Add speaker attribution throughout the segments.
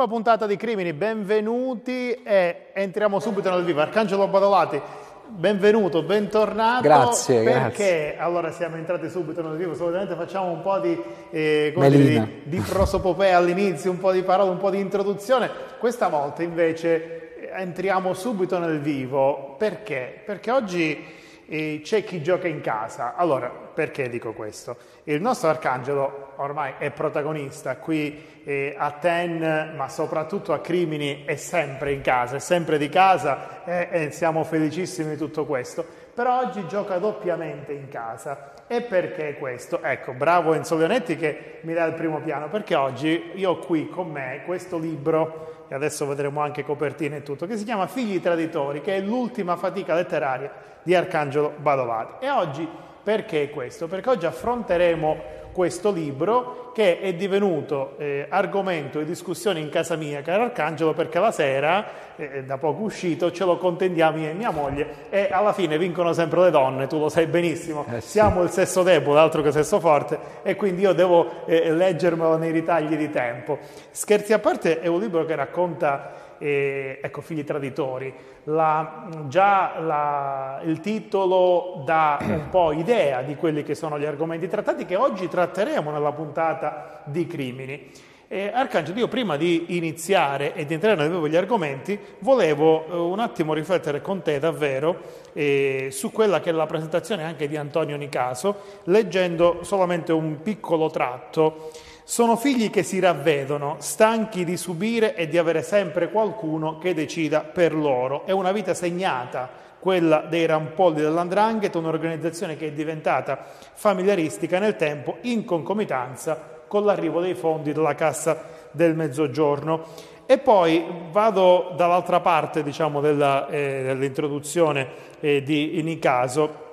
Speaker 1: Nuova puntata di Crimini, benvenuti e entriamo subito nel vivo. Arcangelo Badolati, benvenuto, bentornato. Grazie, perché, grazie. allora siamo entrati subito nel vivo, solitamente facciamo un po' di, eh, di, di prosopopea all'inizio, un po' di parole, un po' di introduzione. Questa volta invece entriamo subito nel vivo, perché? Perché oggi eh, c'è chi gioca in casa. Allora, perché dico questo? Il nostro arcangelo ormai è protagonista qui eh, a Ten, ma soprattutto a Crimini, è sempre in casa, è sempre di casa e, e siamo felicissimi di tutto questo. Però oggi gioca doppiamente in casa. E perché questo? Ecco, bravo Enzo Leonetti che mi dà il primo piano, perché oggi io ho qui con me questo libro e adesso vedremo anche copertina e tutto, che si chiama Figli traditori, che è l'ultima fatica letteraria di Arcangelo Badovati. E oggi perché questo? Perché oggi affronteremo questo libro che è divenuto eh, argomento di discussione in casa mia, caro Arcangelo, perché la sera, eh, da poco uscito, ce lo contendiamo io e mia moglie e alla fine vincono sempre le donne, tu lo sai benissimo, eh sì. siamo il sesso debole, altro che sesso forte e quindi io devo eh, leggermelo nei ritagli di tempo. Scherzi a parte, è un libro che racconta eh, ecco, figli traditori. La, già la, il titolo dà un po' idea di quelli che sono gli argomenti trattati che oggi tratteremo nella puntata di crimini. Eh, Arcangelo, io prima di iniziare e di entrare negli argomenti, volevo eh, un attimo riflettere con te davvero eh, su quella che è la presentazione anche di Antonio Nicaso, leggendo solamente un piccolo tratto sono figli che si ravvedono, stanchi di subire e di avere sempre qualcuno che decida per loro. È una vita segnata quella dei rampolli dell'Andrangheta, un'organizzazione che è diventata familiaristica nel tempo in concomitanza con l'arrivo dei fondi della Cassa del Mezzogiorno. E poi vado dall'altra parte diciamo, della, eh, dell'introduzione eh, di Nicaso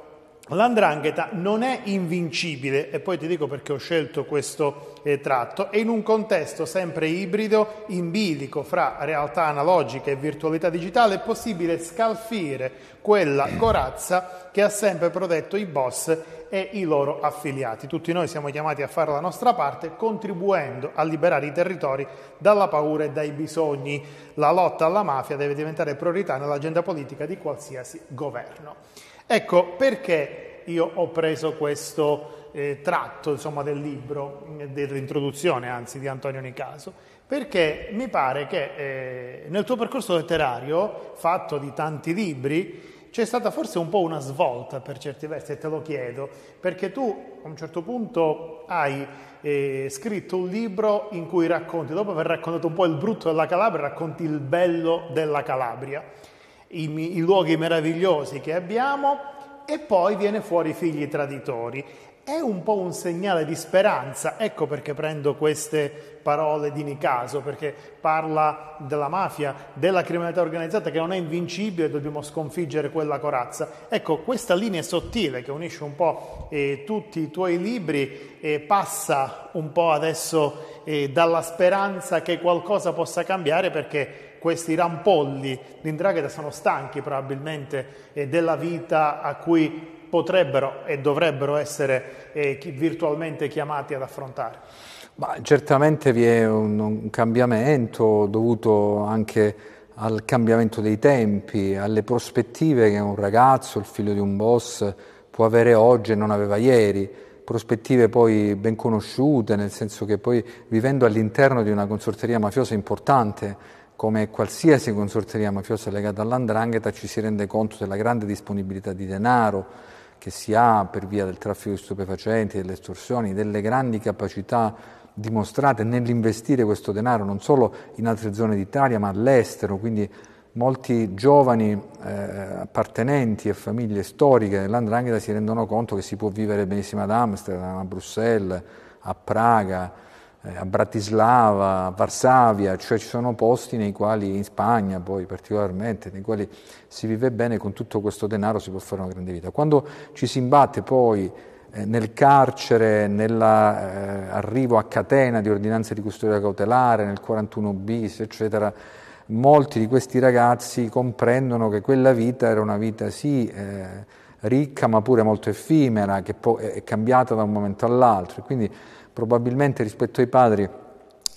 Speaker 1: L'andrangheta non è invincibile, e poi ti dico perché ho scelto questo eh, tratto, è in un contesto sempre ibrido, in bilico fra realtà analogica e virtualità digitale, è possibile scalfire quella corazza che ha sempre protetto i boss e i loro affiliati. Tutti noi siamo chiamati a fare la nostra parte contribuendo a liberare i territori dalla paura e dai bisogni. La lotta alla mafia deve diventare priorità nell'agenda politica di qualsiasi governo. Ecco perché io ho preso questo eh, tratto insomma, del libro, eh, dell'introduzione anzi di Antonio Nicaso, perché mi pare che eh, nel tuo percorso letterario, fatto di tanti libri, c'è stata forse un po' una svolta per certi versi, e te lo chiedo, perché tu a un certo punto hai eh, scritto un libro in cui racconti, dopo aver raccontato un po' il brutto della Calabria, racconti il bello della Calabria i, i luoghi meravigliosi che abbiamo e poi viene fuori figli traditori. È un po' un segnale di speranza, ecco perché prendo queste parole di Nicaso, perché parla della mafia, della criminalità organizzata che non è invincibile, dobbiamo sconfiggere quella corazza. Ecco, questa linea sottile che unisce un po' eh, tutti i tuoi libri eh, passa un po' adesso eh, dalla speranza che qualcosa possa cambiare perché questi rampolli di Ndrangheta sono stanchi probabilmente eh, della vita a cui potrebbero e dovrebbero essere eh, virtualmente chiamati ad affrontare?
Speaker 2: Ma certamente vi è un, un, cambiamento dovuto anche al cambiamento dei tempi, alle prospettive che un ragazzo, il figlio di un boss, può avere oggi e non aveva ieri, prospettive poi ben conosciute, nel senso che poi vivendo all'interno di una consorteria mafiosa importante, come qualsiasi consorteria mafiosa legata all'andrangheta ci si rende conto della grande disponibilità di denaro che si ha per via del traffico di stupefacenti, delle estorsioni, delle grandi capacità dimostrate nell'investire questo denaro non solo in altre zone d'Italia ma all'estero, quindi molti giovani eh, appartenenti a famiglie storiche dell'Andrangheta si rendono conto che si può vivere benissimo ad Amsterdam, a Bruxelles, a Praga, eh, a Bratislava, a Varsavia, cioè ci sono posti nei quali, in Spagna poi particolarmente, nei quali si vive bene, con tutto questo denaro si può fare una grande vita. Quando ci si imbatte poi eh, nel carcere, nell'arrivo eh, a catena di ordinanze di custodia cautelare, nel 41 bis, eccetera, molti di questi ragazzi comprendono che quella vita era una vita sì eh, ricca ma pure molto effimera, che è cambiata da un momento all'altro. Quindi probabilmente rispetto ai padri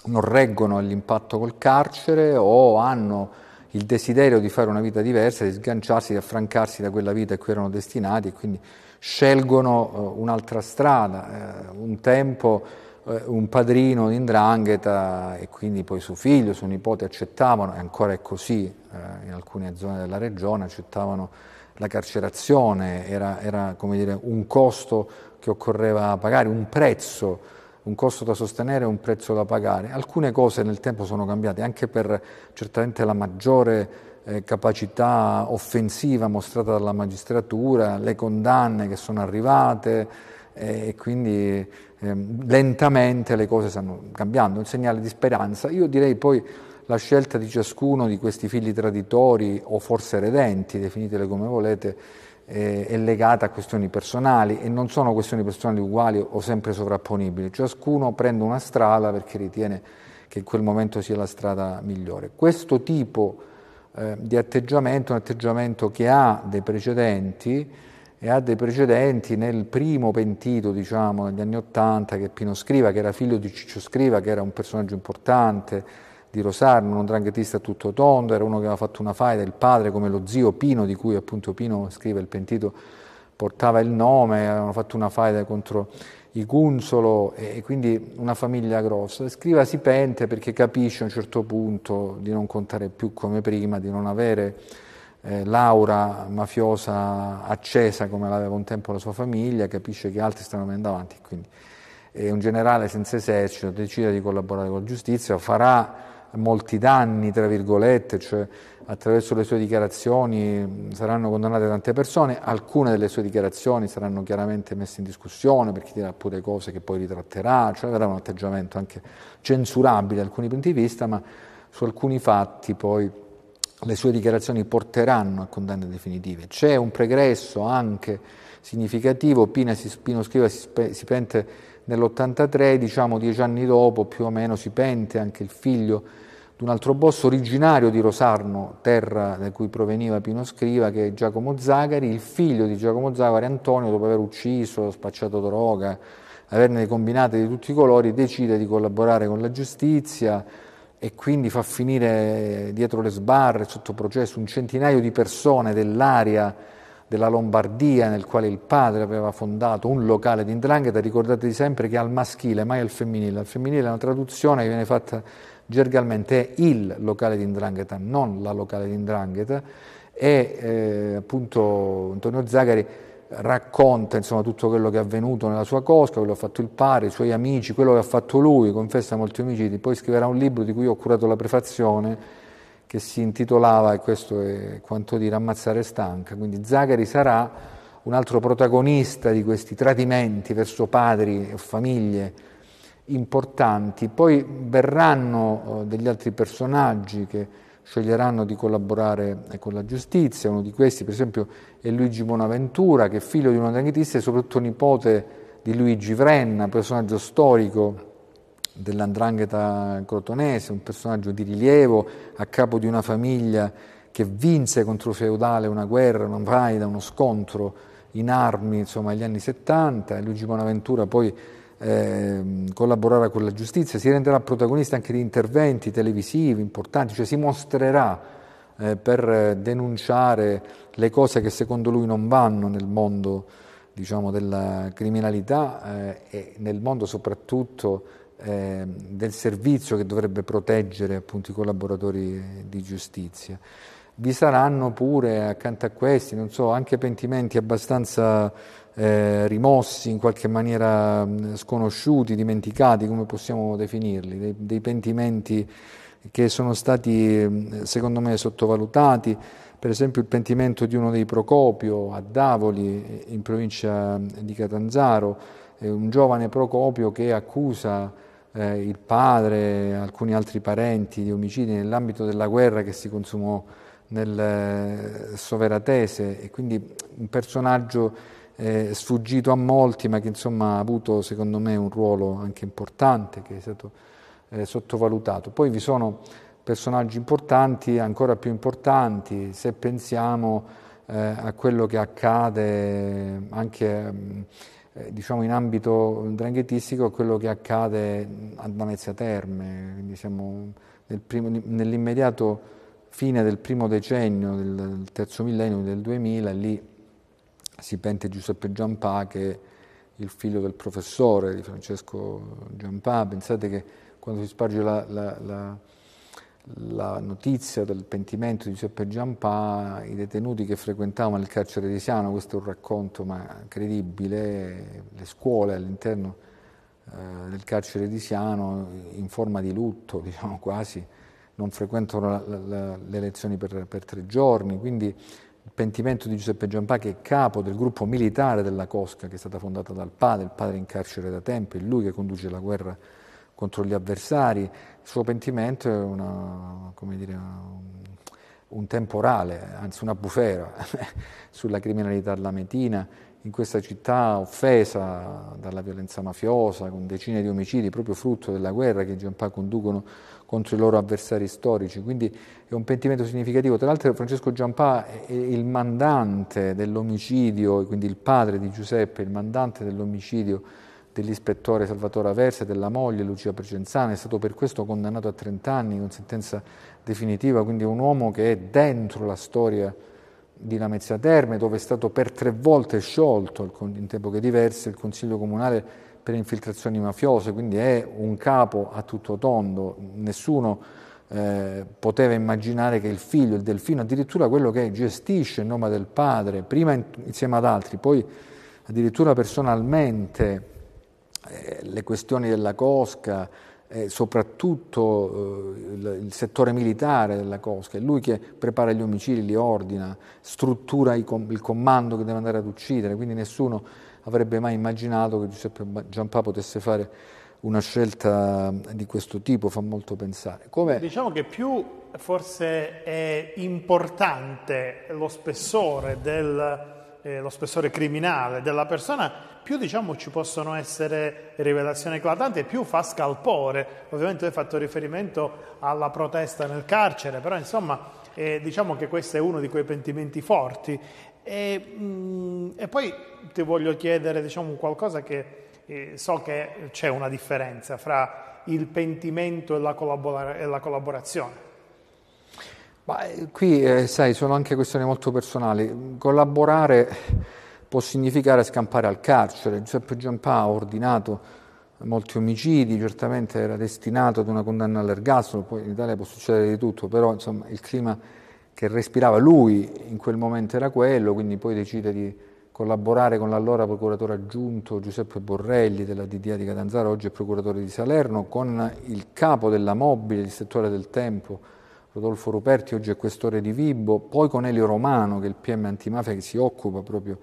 Speaker 2: non reggono all'impatto col carcere o hanno il desiderio di fare una vita diversa, di sganciarsi, di affrancarsi da quella vita a cui erano destinati e quindi scelgono uh, un'altra strada. Uh, un tempo uh, un padrino di Ndrangheta e quindi poi suo figlio, suo nipote accettavano, e ancora è così in alcune zone della regione, accettavano la carcerazione, era, era dire, un costo che occorreva pagare, un prezzo un costo da sostenere e un prezzo da pagare. Alcune cose nel tempo sono cambiate, anche per certamente la maggiore eh, capacità offensiva mostrata dalla magistratura, le condanne che sono arrivate eh, e quindi eh, lentamente le cose stanno cambiando, un segnale di speranza. Io direi poi la scelta di ciascuno di questi figli traditori o forse redenti, definitele come volete, eh, è legata a questioni personali e non sono questioni personali uguali o sempre sovrapponibili, ciascuno prende una strada perché ritiene che in quel momento sia la strada migliore. Questo tipo eh, di atteggiamento è un atteggiamento che ha dei precedenti e ha dei precedenti nel primo pentito, diciamo, negli anni Ottanta, che Pino Scriva, che era figlio di Ciccio Scriva, che era un personaggio importante, di Rosarno, un dranghetista tutto tondo, era uno che aveva fatto una faida, il padre come lo zio Pino, di cui appunto Pino scrive il pentito, portava il nome, avevano fatto una faida contro i Cunzolo e quindi una famiglia grossa. Scriva si pente perché capisce a un certo punto di non contare più come prima, di non avere eh, l'aura mafiosa accesa come l'aveva un tempo la sua famiglia, capisce che altri stanno andando avanti. Quindi è un generale senza esercito, decide di collaborare con la giustizia, farà molti danni, tra virgolette, cioè attraverso le sue dichiarazioni saranno condannate tante persone, alcune delle sue dichiarazioni saranno chiaramente messe in discussione perché dirà pure cose che poi ritratterà, cioè avrà un atteggiamento anche censurabile da alcuni punti di vista, ma su alcuni fatti poi le sue dichiarazioni porteranno a condanne definitive. C'è un pregresso anche significativo, Pina si, Pino Scriva si, si pente Nell'83, diciamo dieci anni dopo, più o meno si pente anche il figlio di un altro boss originario di Rosarno, terra da cui proveniva Pino Scriva, che è Giacomo Zagari, il figlio di Giacomo Zagari, Antonio, dopo aver ucciso, spacciato droga, averne combinate di tutti i colori, decide di collaborare con la giustizia e quindi fa finire dietro le sbarre, sotto processo, un centinaio di persone dell'area della Lombardia nel quale il padre aveva fondato un locale di indrangheta, ricordatevi sempre che al maschile, mai al femminile. Al femminile è una traduzione che viene fatta gergalmente, è il locale di indrangheta, non la locale di indrangheta, e eh, appunto Antonio Zagari racconta insomma, tutto quello che è avvenuto nella sua cosca, quello che ha fatto il padre, i suoi amici, quello che ha fatto lui, confessa a molti omicidi, poi scriverà un libro di cui ho curato la prefazione, che si intitolava, e questo è quanto dire, Ammazzare stanca. Quindi Zagari sarà un altro protagonista di questi tradimenti verso padri e famiglie importanti. Poi verranno eh, degli altri personaggi che sceglieranno di collaborare eh, con la giustizia. Uno di questi, per esempio, è Luigi Bonaventura, che è figlio di un andranghetista e soprattutto nipote di Luigi Vrenna, personaggio storico dell'andrangheta crotonese, un personaggio di rilievo, a capo di una famiglia che vinse contro feudale una guerra, una vaida, uno scontro in armi insomma, agli anni 70, Luigi Bonaventura poi eh, collaborerà con la giustizia, si renderà protagonista anche di interventi televisivi importanti, cioè si mostrerà eh, per denunciare le cose che secondo lui non vanno nel mondo diciamo, della criminalità eh, e nel mondo soprattutto Ehm, del servizio che dovrebbe proteggere appunto, i collaboratori di giustizia. Vi saranno pure accanto a questi, non so, anche pentimenti abbastanza eh, rimossi, in qualche maniera sconosciuti, dimenticati, come possiamo definirli, dei, dei pentimenti che sono stati secondo me sottovalutati, per esempio il pentimento di uno dei Procopio a Davoli eh, in provincia di Catanzaro, un giovane Procopio che accusa eh, il padre, alcuni altri parenti di omicidi nell'ambito della guerra che si consumò nel eh, Soveratese e quindi un personaggio eh, sfuggito a molti ma che insomma ha avuto secondo me un ruolo anche importante che è stato eh, sottovalutato. Poi vi sono personaggi importanti, ancora più importanti, se pensiamo eh, a quello che accade anche mm, eh, diciamo in ambito dranghetistico quello che accade a Venezia Terme, quindi siamo nel primo, nell'immediato fine del primo decennio del terzo millennio del 2000, lì si pente Giuseppe Giampà che è il figlio del professore di Francesco Giampà, pensate che quando si sparge la, la, la la notizia del pentimento di Giuseppe Giampà, i detenuti che frequentavano il carcere di Siano, questo è un racconto ma credibile, le scuole all'interno eh, del carcere di Siano in forma di lutto, diciamo quasi, non frequentano la, la, le lezioni per, per, tre giorni, quindi il pentimento di Giuseppe Giampà che è capo del gruppo militare della Cosca che è stata fondata dal padre, il padre in carcere da tempo, è lui che conduce la guerra contro gli avversari, suo pentimento è una, dire, un, un, temporale, anzi una bufera sulla criminalità lametina, in questa città offesa dalla violenza mafiosa, con decine di omicidi proprio frutto della guerra che in Giampà conducono contro i loro avversari storici. Quindi è un pentimento significativo. Tra l'altro Francesco Giampà è il mandante dell'omicidio, quindi il padre di Giuseppe, il mandante dell'omicidio dell'ispettore Salvatore Aversa e della moglie Lucia Precenzana, è stato per questo condannato a 30 anni con sentenza definitiva, quindi è un uomo che è dentro la storia di Lamezia Terme, dove è stato per tre volte sciolto in tempo che diverse il Consiglio Comunale per infiltrazioni mafiose, quindi è un capo a tutto tondo, nessuno eh, poteva immaginare che il figlio, il delfino, addirittura quello che gestisce in nome del padre, prima insieme ad altri, poi addirittura personalmente eh, le questioni della Cosca, eh, soprattutto eh, il settore militare della Cosca, è lui che prepara gli omicidi, li ordina, struttura il comando che deve andare ad uccidere, quindi nessuno avrebbe mai immaginato che Giuseppe Giampà potesse fare una scelta di questo tipo, fa molto pensare.
Speaker 1: Come... Diciamo che più forse è importante lo spessore del eh, lo spessore criminale della persona, più diciamo ci possono essere rivelazioni eclatanti e più fa scalpore. Ovviamente hai fatto riferimento alla protesta nel carcere, però insomma eh, diciamo che questo è uno di quei pentimenti forti. E, mh, mm, e poi ti voglio chiedere diciamo, qualcosa che eh, so che c'è una differenza fra il pentimento e la, collabora- e la collaborazione.
Speaker 2: Ma eh, qui, eh, sai, sono anche questioni molto personali. Collaborare può significare scampare al carcere. Giuseppe Giampà ha ordinato molti omicidi, certamente era destinato ad una condanna all'ergastolo, poi in Italia può succedere di tutto, però insomma, il clima che respirava lui in quel momento era quello, quindi poi decide di collaborare con l'allora procuratore aggiunto Giuseppe Borrelli della DDA di Catanzaro, oggi è procuratore di Salerno, con il capo della mobile di settore del tempo Rodolfo Ruperti oggi è questore di Vibo, poi con Elio Romano che è il PM antimafia che si occupa proprio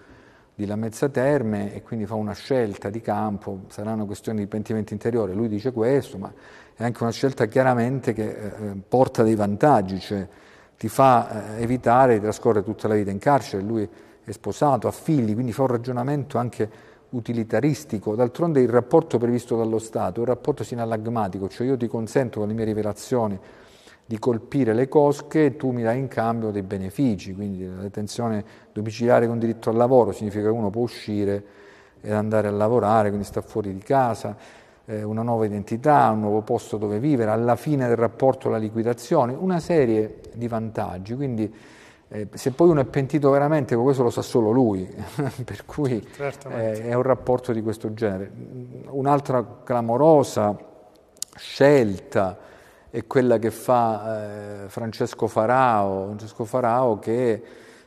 Speaker 2: di Lamezza Terme e quindi fa una scelta di campo, sarà una questione di pentimento interiore, lui dice questo, ma è anche una scelta chiaramente che eh, eh, porta dei vantaggi, cioè ti fa eh, evitare di trascorrere tutta la vita in carcere, lui è sposato, ha figli, quindi fa un ragionamento anche utilitaristico, d'altronde il rapporto previsto dallo Stato è un rapporto sinallagmatico, cioè io ti consento con le mie rivelazioni di colpire le cosche e tu mi dai in cambio dei benefici, quindi la detenzione domiciliare con diritto al lavoro significa che uno può uscire ed andare a lavorare, quindi sta fuori di casa, eh, una nuova identità, un nuovo posto dove vivere, alla fine del rapporto la liquidazione, una serie di vantaggi, quindi eh, se poi uno è pentito veramente, questo lo sa solo lui, per cui eh, è un rapporto di questo genere. Un'altra clamorosa scelta è quella che fa eh, Francesco Farao, Francesco Farao che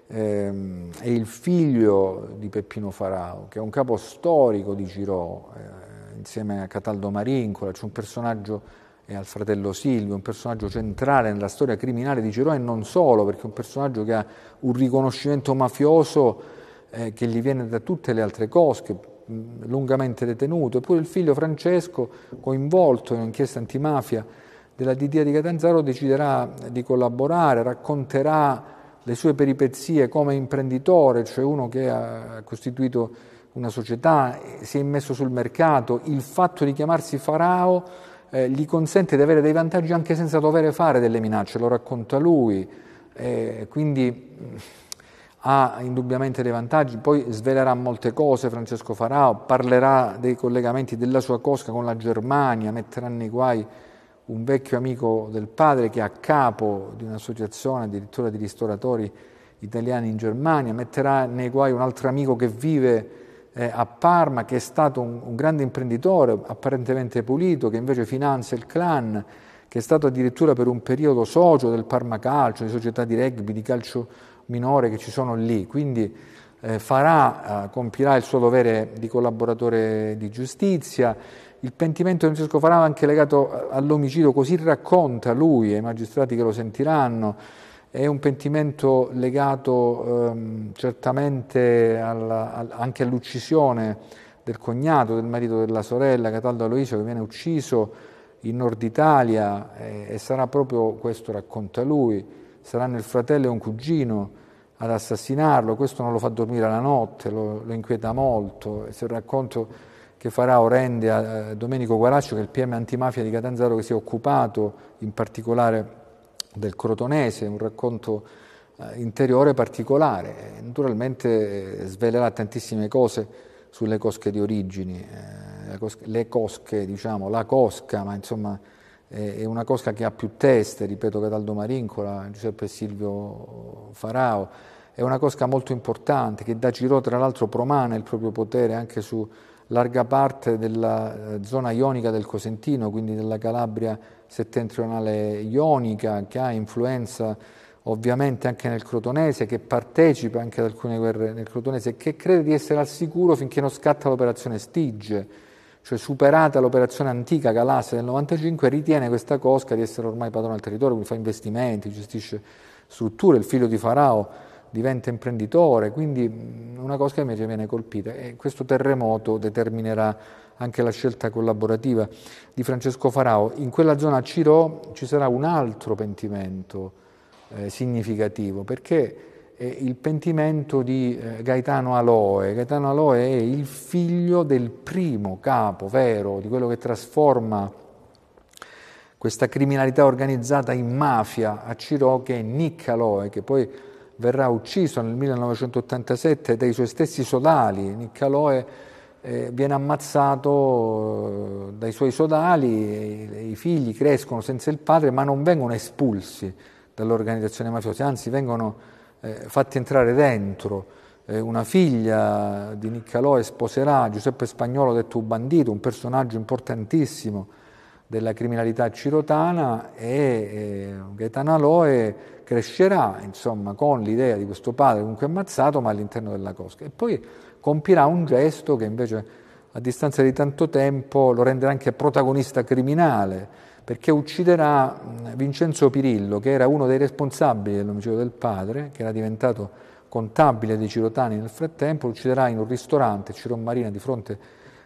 Speaker 2: ehm, è il figlio di Peppino Farao, che è un capo storico di Girò, eh, insieme a Cataldo Marincola, c'è un personaggio e al fratello Silvio, un personaggio centrale nella storia criminale di Girò e non solo, perché è un personaggio che ha un riconoscimento mafioso eh, che gli viene da tutte le altre cosche, lungamente detenuto, eppure il figlio Francesco coinvolto in un'inchiesta antimafia della DDA di Catanzaro deciderà di collaborare, racconterà le sue peripezie come imprenditore, cioè uno che ha costituito una società, si è immesso sul mercato, il fatto di chiamarsi Farao eh, gli consente di avere dei vantaggi anche senza dover fare delle minacce, lo racconta lui, eh, quindi mm, ha indubbiamente dei vantaggi, poi svelerà molte cose Francesco Farao, parlerà dei collegamenti della sua cosca con la Germania, metterà nei guai un vecchio amico del padre che è a capo di un'associazione addirittura di ristoratori italiani in Germania, metterà nei guai un altro amico che vive eh, a Parma, che è stato un, un, grande imprenditore, apparentemente pulito, che invece finanzia il clan, che è stato addirittura per un periodo socio del Parma Calcio, di società di rugby, di calcio minore che ci sono lì. Quindi eh, farà, eh, compirà il suo dovere di collaboratore di giustizia il pentimento di Francesco è anche legato all'omicidio, così racconta lui e i magistrati che lo sentiranno, è un pentimento legato ehm, certamente alla, al, anche all'uccisione del cognato, del marito della sorella Cataldo Aloisio che viene ucciso in Nord Italia eh, e sarà proprio questo racconta lui, saranno il fratello e un cugino ad assassinarlo, questo non lo fa dormire la notte, lo, lo inquieta molto, se racconto che farà Orende a eh, Domenico Guaraccio, che è il PM antimafia di Catanzaro che si è occupato in particolare del crotonese, un racconto eh, interiore particolare. Naturalmente eh, svelerà tantissime cose sulle cosche di origini, le cosche, diciamo, la cosca, ma insomma è una cosca che ha più teste, ripeto, Cataldo Marincola, Giuseppe Silvio Farao, è una cosca molto importante che da Girò tra l'altro promane il proprio potere anche su, larga parte della eh, zona ionica del Cosentino, quindi della Calabria settentrionale ionica, che ha influenza ovviamente anche nel crotonese, che partecipa anche ad alcune guerre nel crotonese, che crede di essere al sicuro finché non scatta l'operazione Stige, cioè superata l'operazione antica Galasse del 95, ritiene questa cosca di essere ormai padrona del territorio, quindi fa investimenti, gestisce strutture, il figlio di Farao diventa imprenditore, quindi mm, una cosa che invece viene colpita e questo terremoto determinerà anche la scelta collaborativa di Francesco Farao. In quella zona a Ciro ci sarà un altro pentimento eh, significativo perché è eh, il pentimento di eh, Gaetano Aloe. Gaetano Aloe è il figlio del primo capo vero, di quello che trasforma questa criminalità organizzata in mafia a Ciro che è Nick Aloe, che poi verrà ucciso nel 1987 dai suoi stessi sodali, Niccaloe eh, viene ammazzato eh, dai suoi sodali, i figli crescono senza il padre ma non vengono espulsi dall'organizzazione mafiosa, anzi vengono eh, fatti entrare dentro. una figlia di Niccaloe sposerà Giuseppe Spagnolo detto Bandito, un personaggio importantissimo della criminalità cirotana e eh, Gaetano Aloe crescerà insomma, con l'idea di questo padre comunque ammazzato ma all'interno della cosca e poi compirà un gesto che invece a distanza di tanto tempo lo renderà anche protagonista criminale perché ucciderà Vincenzo Pirillo che era uno dei responsabili dell'omicidio del padre che era diventato contabile dei Cirotani nel frattempo lo ucciderà in un ristorante Ciron Marina di fronte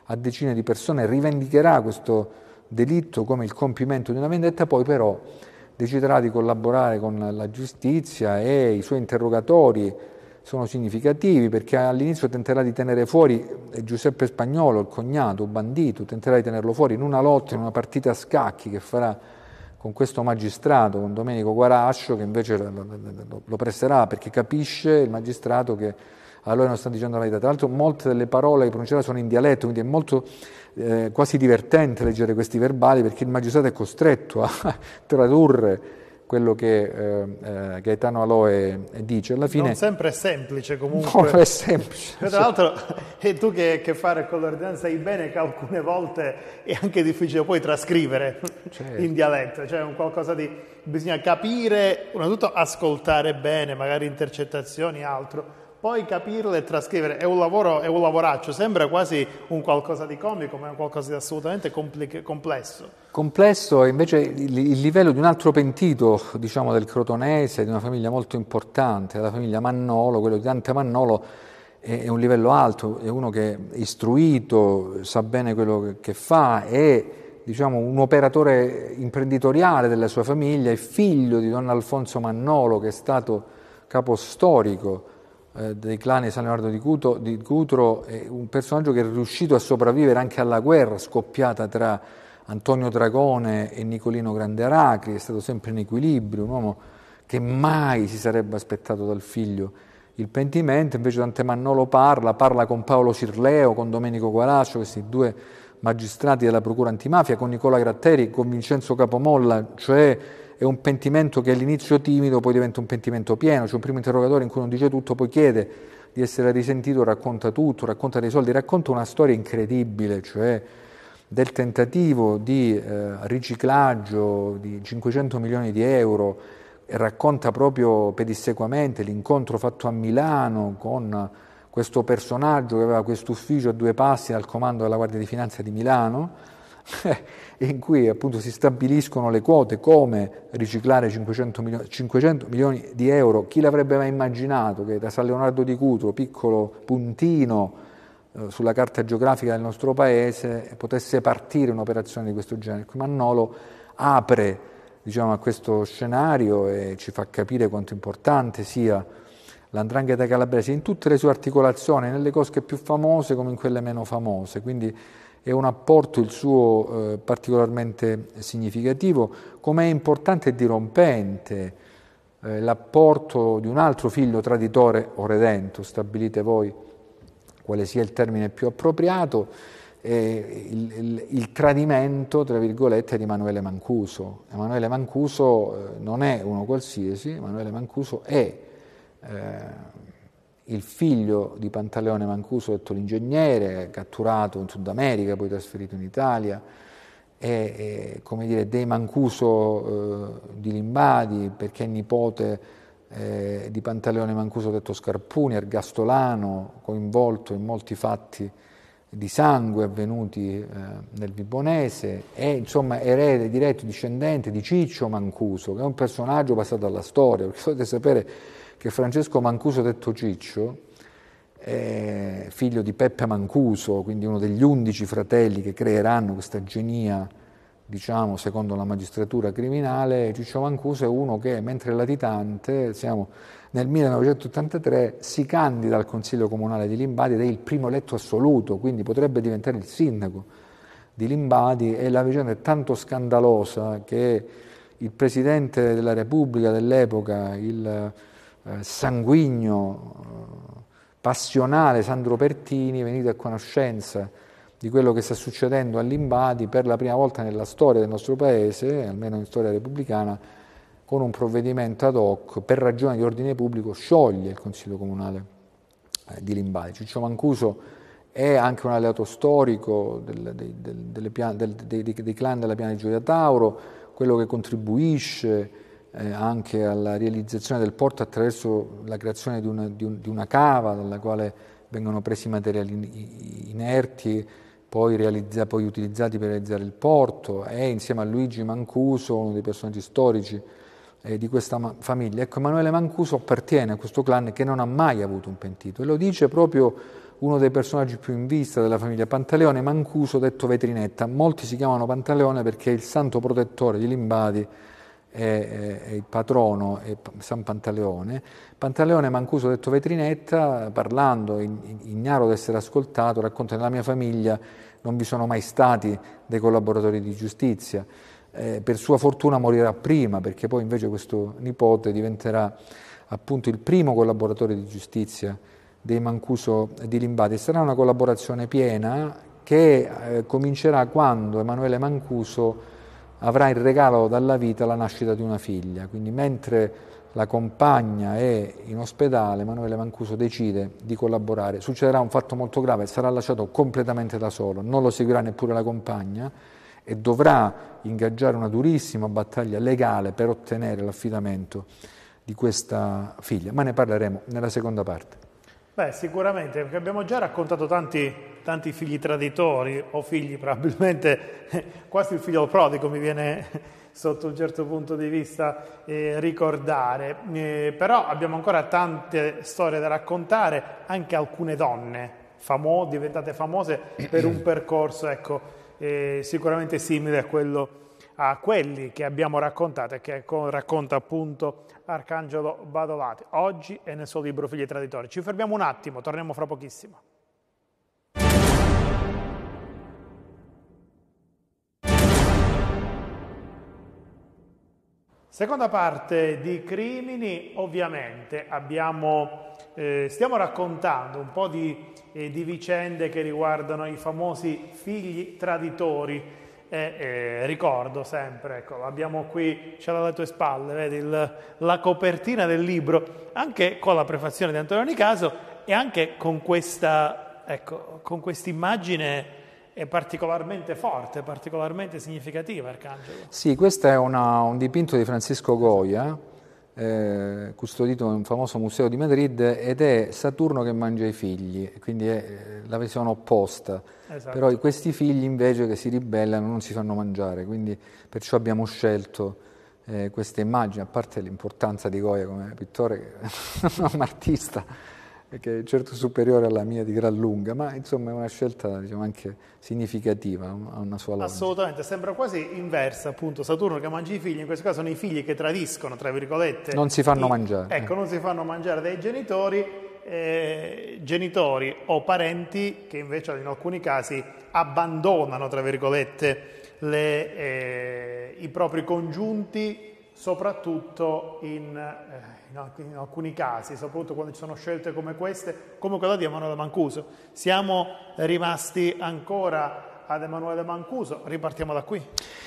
Speaker 2: a decine di persone rivendicherà questo delitto come il compimento di una vendetta, poi però deciderà di collaborare con la giustizia e i suoi interrogatori sono significativi perché all'inizio tenterà di tenere fuori eh, Giuseppe Spagnolo, il cognato, bandito, tenterà di tenerlo fuori in una lotta, in una partita a scacchi che farà con questo magistrato, con Domenico Guarascio, che invece lo, lo, lo presserà perché capisce il magistrato che allora non stanno dicendo la verità. Tra l'altro molte delle parole che pronunciava sono in dialetto, quindi è molto eh, quasi divertente leggere questi verbali perché il magistrato è costretto a tradurre quello che eh, eh Gaetano Aloe eh, dice. Alla fine, non
Speaker 1: sempre è semplice comunque. Non è semplice. E tra l'altro, e tu che hai a che fare con l'ordinanza sai bene che alcune volte è anche difficile poi trascrivere certo. in dialetto, cioè un qualcosa di... bisogna capire, innanzitutto ascoltare bene, magari intercettazioni e altro, poi capirle e trascrivere è un lavoro, è un lavoraccio, sembra quasi un qualcosa di comico, ma è un qualcosa di assolutamente compli- complesso.
Speaker 2: Complesso è invece il, il livello di un altro pentito, diciamo, del crotonese, di una famiglia molto importante, la famiglia Mannolo, quello di Dante Mannolo, è, un livello alto, è uno che è istruito, sa bene quello che fa, è diciamo, un operatore imprenditoriale della sua famiglia, è figlio di Don Alfonso Mannolo che è stato capo storico eh, dei clan di San Leonardo di, Cuto, di Cutro, è un personaggio che è riuscito a sopravvivere anche alla guerra scoppiata tra Antonio Dragone e Nicolino Grande Granderacri, è stato sempre in equilibrio, un uomo che mai si sarebbe aspettato dal figlio il pentimento, invece Dante Mannolo parla, parla con Paolo Cirleo, con Domenico Guaraccio, questi due magistrati della Procura Antimafia, con Nicola Gratteri, con Vincenzo Capomolla, cioè è un pentimento che all'inizio timido poi diventa un pentimento pieno, c'è un primo interrogatore in cui non dice tutto, poi chiede di essere risentito, racconta tutto, racconta dei soldi, racconta una storia incredibile, cioè del tentativo di eh, riciclaggio di 500 milioni di euro, racconta proprio pedissequamente l'incontro fatto a Milano con questo personaggio che aveva questo ufficio a due passi dal comando della Guardia di Finanza di Milano, in cui appunto si stabiliscono le quote, come riciclare 500 milioni, 500 milioni di euro, chi l'avrebbe mai immaginato che da San Leonardo di Cutro, piccolo puntino eh, sulla carta geografica del nostro paese, potesse partire un'operazione di questo genere. Mannolo apre diciamo, a questo scenario e ci fa capire quanto importante sia l'andrangheta calabrese in tutte le sue articolazioni, nelle cosche più famose come in quelle meno famose. Quindi è un apporto il suo eh, particolarmente significativo, come è importante e dirompente eh, l'apporto di un altro figlio traditore o redento, stabilite voi quale sia il termine più appropriato, eh, il, il, il, tradimento, tra virgolette, di Emanuele Mancuso. Emanuele Mancuso eh, non è uno qualsiasi, Emanuele Mancuso è eh, il figlio di Pantaleone Mancuso, detto l'ingegnere, catturato in Sud America, poi trasferito in Italia, e, e dire, dei Mancuso eh, di Limbadi, perché è nipote eh, di Pantaleone Mancuso, detto Scarpuni, ergastolano, coinvolto in molti fatti di sangue avvenuti eh, nel Bibonese, è insomma erede diretto discendente di Ciccio Mancuso, che è un personaggio passato alla storia, perché dovete sapere che Francesco Mancuso detto Ciccio, eh, figlio di Peppe Mancuso, quindi uno degli undici fratelli che creeranno questa genia, diciamo, secondo la magistratura criminale, Ciccio Mancuso è uno che, mentre è latitante, siamo nel 1983 si candida al Consiglio Comunale di Limbadi ed è il primo eletto assoluto, quindi potrebbe diventare il sindaco di Limbadi e la vicenda è tanto scandalosa che il Presidente della Repubblica dell'epoca, il eh, sanguigno, eh, passionale Sandro Pertini, venite a conoscenza di quello che sta succedendo a Limbadi per la prima volta nella storia del nostro paese, almeno in storia repubblicana, con un provvedimento ad hoc per ragioni di ordine pubblico scioglie il Consiglio Comunale eh, di Limbadi. Ciccio Mancuso è anche un alleato storico del, del, del, dei, dei, clan della piana di Gioia Tauro, quello che contribuisce eh, anche alla realizzazione del porto attraverso la creazione di una, di un, di una cava dalla quale vengono presi i materiali inerti, poi, poi, utilizzati per realizzare il porto, e insieme a Luigi Mancuso, uno dei personaggi storici eh, di questa ma- famiglia. Ecco, Emanuele Mancuso appartiene a questo clan che non ha mai avuto un pentito e lo dice proprio uno dei personaggi più in vista della famiglia Pantaleone, Mancuso detto Vetrinetta. Molti si chiamano Pantaleone perché è il santo protettore di Limbadi è, è il patrono è San Pantaleone. Pantaleone Mancuso detto Vetrinetta, parlando, ignaro di essere ascoltato, racconta nella mia famiglia non vi sono mai stati dei collaboratori di giustizia. Eh, per sua fortuna morirà prima, perché poi invece questo nipote diventerà appunto il primo collaboratore di giustizia dei Mancuso di Limbati. Sarà una collaborazione piena che eh, comincerà quando Emanuele Mancuso avrà in regalo dalla vita la nascita di una figlia. Quindi mentre la compagna è in ospedale, Emanuele Mancuso decide di collaborare. Succederà un fatto molto grave, sarà lasciato completamente da solo, non lo seguirà neppure la compagna e dovrà ingaggiare una durissima battaglia legale per ottenere l'affidamento di questa figlia, ma ne parleremo nella seconda parte.
Speaker 1: Beh, sicuramente, perché abbiamo già raccontato tanti tanti figli traditori o figli probabilmente, quasi il figlio prodigo mi viene sotto un certo punto di vista eh, ricordare, eh, però abbiamo ancora tante storie da raccontare, anche alcune donne famo- diventate famose per un percorso ecco, eh, sicuramente simile a quello a quelli che abbiamo raccontato e che racconta appunto Arcangelo Badolati oggi e nel suo libro Figli traditori. Ci fermiamo un attimo, torniamo fra pochissimo. Seconda parte di Crimini, ovviamente abbiamo, eh, stiamo raccontando un po' di, eh, di, vicende che riguardano i famosi figli traditori. Eh, eh, ricordo sempre, ecco, abbiamo qui, ce l'ha alle tue spalle, vedi, il, la copertina del libro, anche con la prefazione di Antonio Nicaso e anche con questa ecco, con quest'immagine è particolarmente forte, particolarmente significativa
Speaker 2: Arcangelo. Sì, questo è una, un dipinto di Francisco Goya, eh, custodito in un famoso museo di Madrid, ed è Saturno che mangia i figli, quindi è eh, la visione opposta. Esatto. Però questi figli invece che si ribellano non si fanno mangiare, quindi perciò abbiamo scelto eh, queste immagini, a parte l'importanza di Goya come pittore, che, un artista che è certo superiore alla mia di gran lunga, ma insomma è una scelta diciamo, anche significativa, ha una sua logica.
Speaker 1: Assolutamente, sembra quasi inversa, appunto, Saturno che mangia i figli, in questo caso sono i figli che tradiscono, tra virgolette. Non si fanno i, mangiare. Ecco, non si fanno mangiare dai genitori, eh, genitori o parenti che invece in alcuni casi abbandonano, tra virgolette, le, eh, i propri congiunti, soprattutto in eh, in alcuni casi, soprattutto quando ci sono scelte come queste, come quella di Emanuele Mancuso. Siamo rimasti ancora ad Emanuele Mancuso, ripartiamo da qui.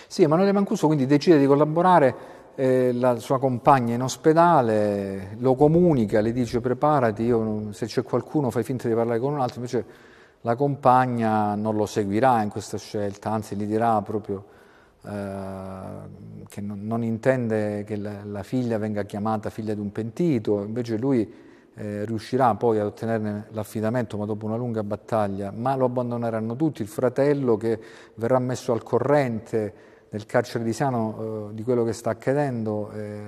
Speaker 2: Sì, Emanuele Mancuso quindi decide di collaborare, eh, la sua compagna in ospedale lo comunica, le dice preparati, io, se c'è qualcuno fai finta di parlare con un altro, invece la compagna non lo seguirà in questa scelta, anzi gli dirà proprio Ehm, che non, non, intende che la, la, figlia venga chiamata figlia di un pentito, invece lui eh, riuscirà poi ad ottenerne l'affidamento, ma dopo una lunga battaglia, ma lo abbandoneranno tutti, il fratello che verrà messo al corrente nel carcere di Siano eh, di quello che sta accadendo, eh,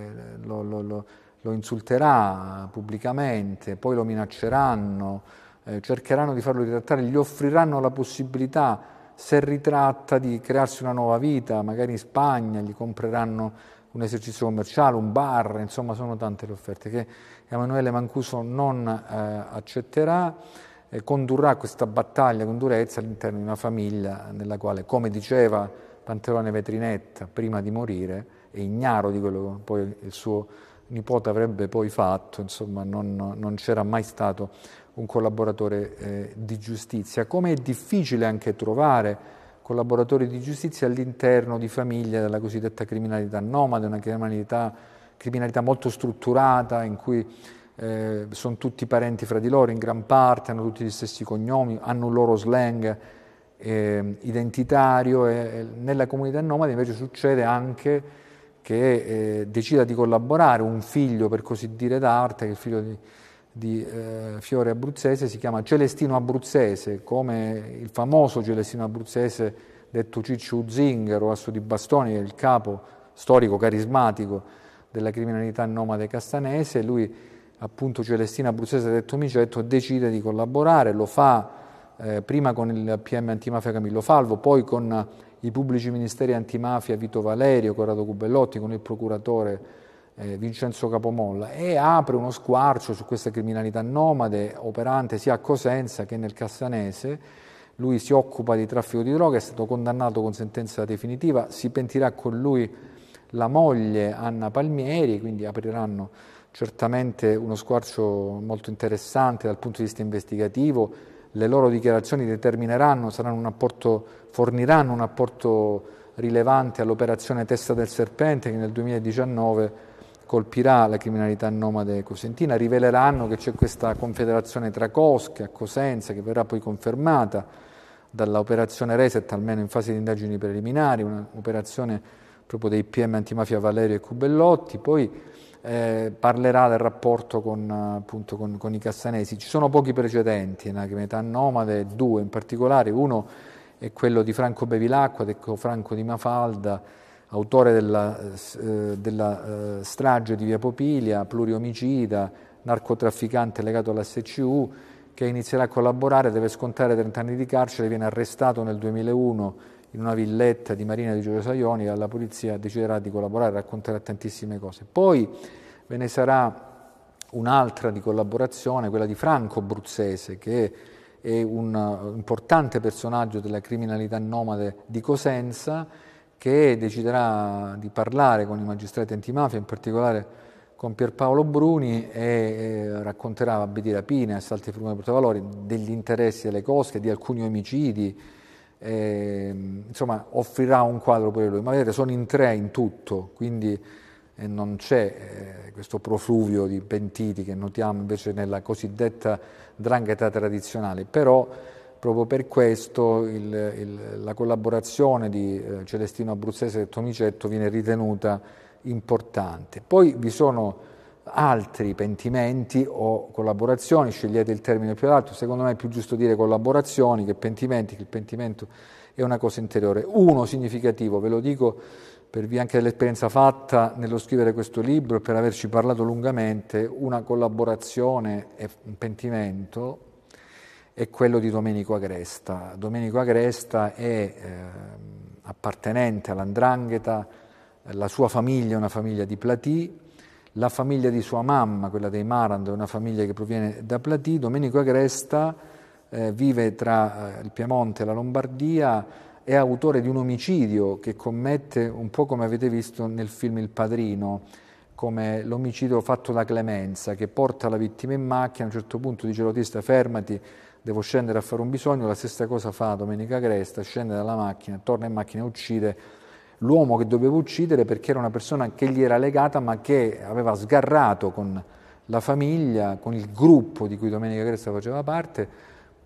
Speaker 2: lo, lo, lo, lo insulterà pubblicamente, poi lo minacceranno eh, cercheranno di farlo ritrattare, gli offriranno la possibilità se ritratta di crearsi una nuova vita, magari in Spagna gli compreranno un esercizio commerciale, un bar, insomma sono tante le offerte che Emanuele Mancuso non eh, accetterà e condurrà questa battaglia con durezza all'interno di una famiglia nella quale, come diceva Pantelone Vetrinetta prima di morire, è ignaro di quello che poi il suo nipote avrebbe poi fatto, insomma non, non c'era mai stato un collaboratore eh, di giustizia, come è difficile anche trovare collaboratori di giustizia all'interno di famiglie della cosiddetta criminalità nomade, una criminalità, criminalità molto strutturata in cui eh, sono tutti parenti fra di loro in gran parte, hanno tutti gli stessi cognomi, hanno un loro slang eh, identitario e, e nella comunità nomade invece succede anche che eh, decida di collaborare un figlio per così dire d'arte, che è il figlio di di eh, fiore abruzzese, si chiama Celestino Abruzzese, come il famoso Celestino Abruzzese detto Ciccio Zingaro, asso di Bastoni, il capo storico, carismatico della criminalità nomade castanese, lui appunto Celestino Abruzzese detto Micetto decide di collaborare, lo fa eh, prima con il PM antimafia Camillo Falvo, poi con i pubblici ministeri antimafia Vito Valerio, Corrado Cubellotti, con il procuratore eh, Vincenzo Capomolla e apre uno squarcio su questa criminalità nomade operante sia a Cosenza che nel Cassanese. Lui si occupa di traffico di droga, è stato condannato con sentenza definitiva, si pentirà con lui la moglie Anna Palmieri, quindi apriranno certamente uno squarcio molto interessante dal punto di vista investigativo, le loro dichiarazioni determineranno, un apporto, forniranno un apporto rilevante all'operazione Testa del Serpente che nel 2019 colpirà la criminalità nomade cosentina, riveleranno che c'è questa confederazione tra cosche a Cosenza che verrà poi confermata dall'operazione Reset, almeno in fase di indagini preliminari, un'operazione proprio dei PM antimafia Valerio e Cubellotti, poi eh, parlerà del rapporto con, appunto, con, con, i cassanesi. Ci sono pochi precedenti eh, nella criminalità nomade, due in particolare, uno è quello di Franco Bevilacqua, del ecco Franco di Mafalda, autore della, eh, della eh, strage di Via Popilia, pluriomicida, narcotrafficante legato all'SCU, che inizierà a collaborare, deve scontare 30 anni di carcere, viene arrestato nel 2001 in una villetta di Marina di Giorgio Saioni, la polizia deciderà di collaborare, racconterà tantissime cose. Poi ve ne sarà un'altra di collaborazione, quella di Franco Bruzzese, che è un eh, importante personaggio della criminalità nomade di Cosenza, che deciderà di parlare con i magistrati antimafia, in particolare con Pierpaolo Bruni e eh, racconterà vabbè, rapine, assalti furti portavalori, degli interessi delle cosche, di alcuni omicidi, e, ehm, insomma offrirà un quadro per lui, ma vedete sono in tre in tutto, quindi eh, non c'è eh, questo profluvio di pentiti che notiamo invece nella cosiddetta drangheta tradizionale, però Proprio per questo il, il, la collaborazione di eh, Celestino Abruzzese e Tomicetto viene ritenuta importante. Poi vi sono altri pentimenti o collaborazioni, scegliete il termine più adatto, secondo me è più giusto dire collaborazioni che pentimenti, che il pentimento è una cosa interiore. Uno significativo, ve lo dico per via anche dell'esperienza fatta nello scrivere questo libro e per averci parlato lungamente, una collaborazione e un pentimento è quello di Domenico Agresta. Domenico Agresta è eh, appartenente all'Andrangheta, la sua famiglia è una famiglia di Platì, la famiglia di sua mamma, quella dei Marand, è una famiglia che proviene da Platì. Domenico Agresta eh, vive tra eh, il Piemonte e la Lombardia, è autore di un omicidio che commette un po' come avete visto nel film Il Padrino, come l'omicidio fatto da Clemenza, che porta la vittima in macchina, a un certo punto dice all'autista fermati, devo scendere a fare un bisogno, la stessa cosa fa Domenica Cresta, scende dalla macchina, torna in macchina e uccide l'uomo che doveva uccidere perché era una persona che gli era legata ma che aveva sgarrato con la famiglia, con il gruppo di cui Domenica Cresta faceva parte,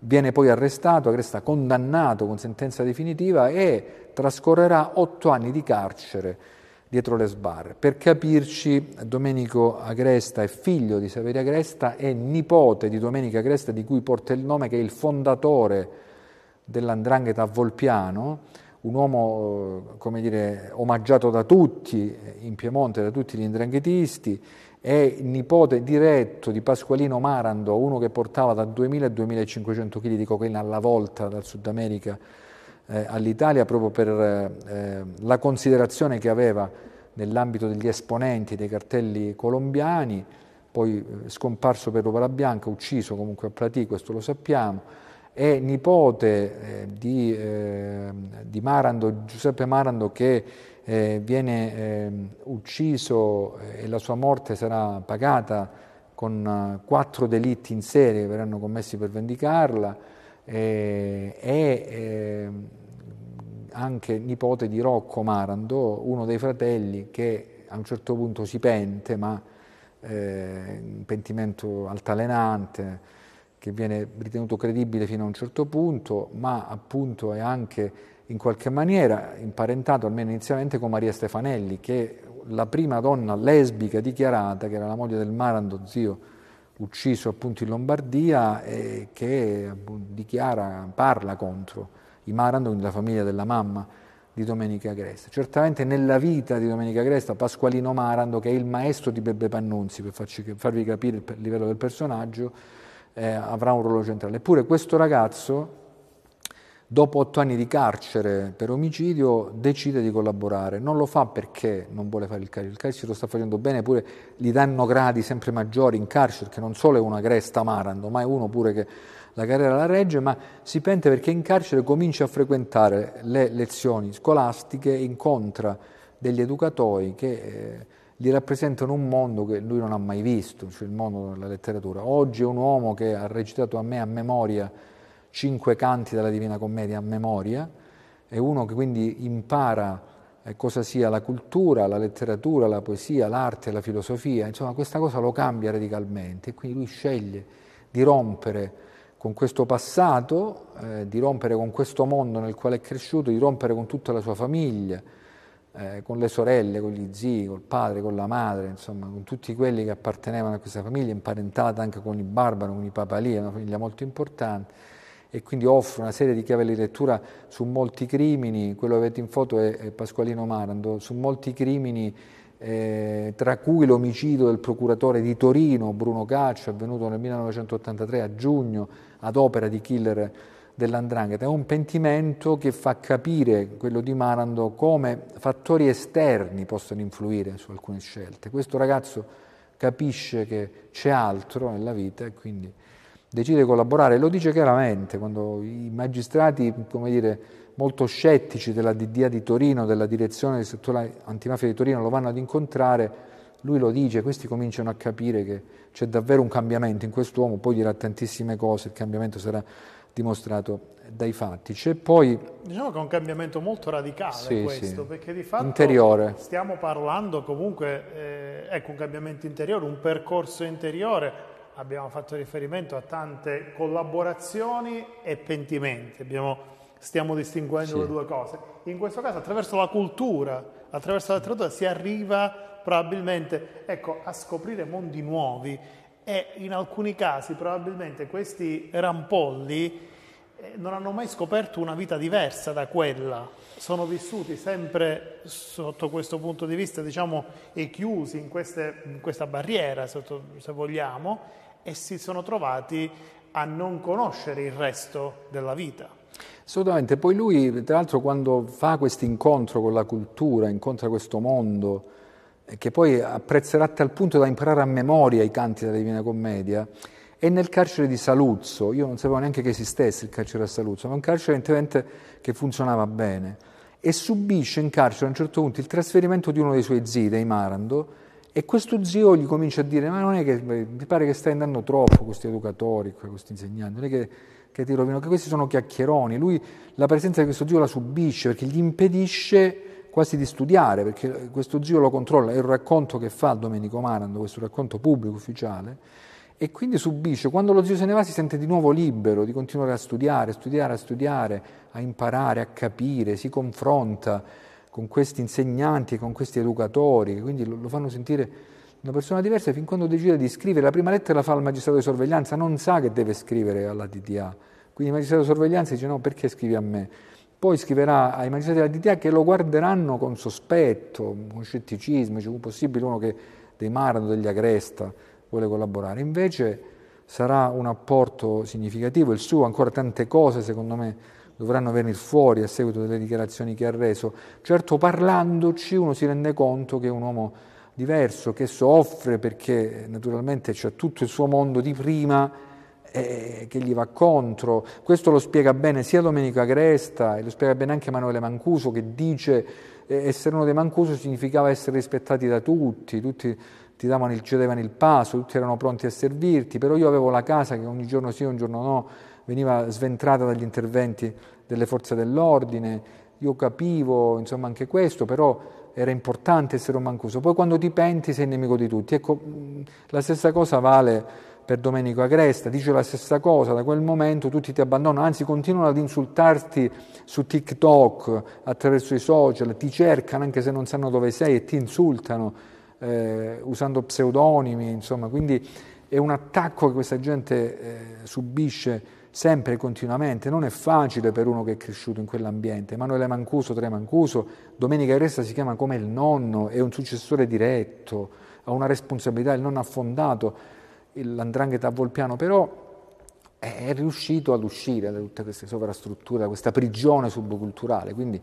Speaker 2: viene poi arrestato, Cresta condannato con sentenza definitiva e trascorrerà otto anni di carcere dietro le sbarre. Per capirci, Domenico Agresta è figlio di Saverio Agresta e nipote di Domenico Agresta di cui porta il nome, che è il fondatore dell'andrangheta Volpiano, un uomo eh, come dire, omaggiato da tutti eh, in Piemonte, da tutti gli indranghetisti, è nipote diretto di Pasqualino Marando, uno che portava da 2.000 a 2.500 kg di cocaina alla volta dal Sud America eh, all'Italia proprio per eh, la considerazione che aveva nell'ambito degli esponenti dei cartelli colombiani, poi eh, scomparso per l'Opera Bianca, ucciso comunque a Platì, questo lo sappiamo, è nipote eh, di, eh, di Marando, Giuseppe Marando che eh, viene eh, ucciso e la sua morte sarà pagata con quattro delitti in serie che verranno commessi per vendicarla eh, è ehm, anche nipote di Rocco Marando, uno dei fratelli che a un certo punto si pente, ma un eh, pentimento altalenante, che viene ritenuto credibile fino a un certo punto, ma appunto è anche in qualche maniera imparentato, almeno inizialmente, con Maria Stefanelli, che è la prima donna lesbica dichiarata, che era la moglie del Marando, zio ucciso appunto in Lombardia e che dichiara, parla contro i Marando, quindi la famiglia della mamma di Domenica Gresta. Certamente nella vita di Domenica Gresta, Pasqualino Marando, che è il maestro di Beppe Pannunzi, per farci, farvi capire il livello del personaggio, eh, avrà un ruolo centrale. Eppure questo ragazzo, dopo otto anni di carcere per omicidio, decide di collaborare. Non lo fa perché non vuole fare il carcere, il carcere lo sta facendo bene, pure gli danno gradi sempre maggiori in carcere, che non solo è una cresta marando, ma è uno pure che la carriera la regge, ma si pente perché in carcere comincia a frequentare le lezioni scolastiche, incontra degli educatori che... Eh, gli rappresentano un mondo che lui non ha mai visto, cioè il mondo della letteratura. Oggi è un uomo che ha recitato a me a memoria cinque canti della Divina Commedia a memoria, è uno che quindi impara eh, cosa sia la cultura, la letteratura, la poesia, l'arte, la filosofia, insomma questa cosa lo cambia radicalmente e quindi lui sceglie di rompere con questo passato, eh, di rompere con questo mondo nel quale è cresciuto, di rompere con tutta la sua famiglia, eh, con le sorelle, con gli zii, col padre, con la madre, insomma con tutti quelli che appartenevano a questa famiglia, imparentata anche con i Barbaro, con i Papalì, è una famiglia molto importante e quindi offre una serie di chiavi di lettura su molti crimini, quello che avete in foto è, è Pasqualino Marando, su molti crimini eh, tra cui l'omicidio del procuratore di Torino Bruno Caccio avvenuto nel 1983 a giugno ad opera di killer dell'Andrangheta. È un pentimento che fa capire, quello di Marando, come fattori esterni possono influire su alcune scelte. Questo ragazzo capisce che c'è altro nella vita e quindi decide di collaborare, lo dice chiaramente quando i magistrati, come dire, molto scettici della DDA di Torino, della direzione del settore antimafia di Torino, lo vanno ad incontrare, lui lo dice, questi cominciano a capire che c'è davvero un cambiamento in quest'uomo, poi dirà tantissime cose, il cambiamento sarà dimostrato dai fatti. C'è poi...
Speaker 1: Diciamo che è un cambiamento molto radicale sì, questo, sì. perché di fatto interiore. stiamo parlando comunque, eh, ecco, un cambiamento interiore, un percorso interiore abbiamo fatto riferimento a tante collaborazioni e pentimenti, abbiamo, stiamo distinguendo sì. le due cose. In questo caso attraverso la cultura, attraverso la letteratura si arriva probabilmente ecco, a scoprire mondi nuovi e in alcuni casi probabilmente questi rampolli eh, non hanno mai scoperto una vita diversa da quella, sono vissuti sempre sotto questo punto di vista, diciamo, e chiusi in, queste, in questa barriera, sotto, se vogliamo, e si sono trovati a non conoscere il resto della vita.
Speaker 2: Assolutamente, poi lui tra l'altro quando fa questo incontro con la cultura, incontra questo mondo, eh, che poi apprezzerà tal punto da imparare a memoria i canti della Divina Commedia, è nel carcere di Saluzzo, io non sapevo neanche che esistesse il carcere a Saluzzo, ma è un carcere che funzionava bene, e subisce in carcere a un certo punto il trasferimento di uno dei suoi zii, dei Marando, e questo zio gli comincia a dire, ma non è che mi pare che stai andando troppo questi educatori, questi insegnanti, non è che, che ti rovino, che questi sono chiacchieroni. Lui la presenza di questo zio la subisce perché gli impedisce quasi di studiare, perché questo zio lo controlla, è un racconto che fa Domenico Marando, questo racconto pubblico ufficiale, e quindi subisce, quando lo zio se ne va si sente di nuovo libero di continuare a studiare, a studiare, a studiare, a imparare, a capire, si confronta con questi insegnanti, con questi educatori, quindi lo, lo fanno sentire una persona diversa fin quando decide di scrivere. La prima lettera la fa al magistrato di sorveglianza, non sa che deve scrivere alla DTA. Quindi il magistrato di sorveglianza dice no, perché scrivi a me? Poi scriverà ai magistrati della DTA che lo guarderanno con sospetto, con scetticismo, dice un possibile uno che dei Marano, degli Agresta vuole collaborare. Invece sarà un apporto significativo, il suo ancora tante cose secondo me dovranno venire fuori a seguito delle dichiarazioni che ha reso. Certo parlandoci uno si rende conto che è un uomo diverso, che soffre perché naturalmente c'è tutto il suo mondo di prima eh, che gli va contro. Questo lo spiega bene sia Domenico Agresta e lo spiega bene anche Emanuele Mancuso che dice eh, essere uno dei Mancuso significava essere rispettati da tutti, tutti ti davano il, cedevano il passo, tutti erano pronti a servirti, però io avevo la casa che ogni giorno sì, un giorno no veniva sventrata dagli interventi delle forze dell'ordine, io capivo insomma anche questo, però era importante essere un mancuso. Poi quando ti penti sei nemico di tutti. Ecco, mm, la stessa cosa vale per Domenico Agresta, dice la stessa cosa, da quel momento tutti ti abbandonano, anzi continuano ad insultarti su TikTok, attraverso i social, ti cercano anche se non sanno dove sei e ti insultano eh, usando pseudonimi, insomma, quindi è un attacco che questa gente eh, subisce sempre e continuamente. Non è facile per uno che è cresciuto in quell'ambiente. Emanuele Mancuso, Tre Mancuso, Domenica Resta si chiama come il nonno, è un successore diretto, ha una responsabilità, il nonno ha fondato l'andrangheta a Volpiano, però è riuscito ad uscire da tutte queste sovrastrutture, da questa prigione subculturale, quindi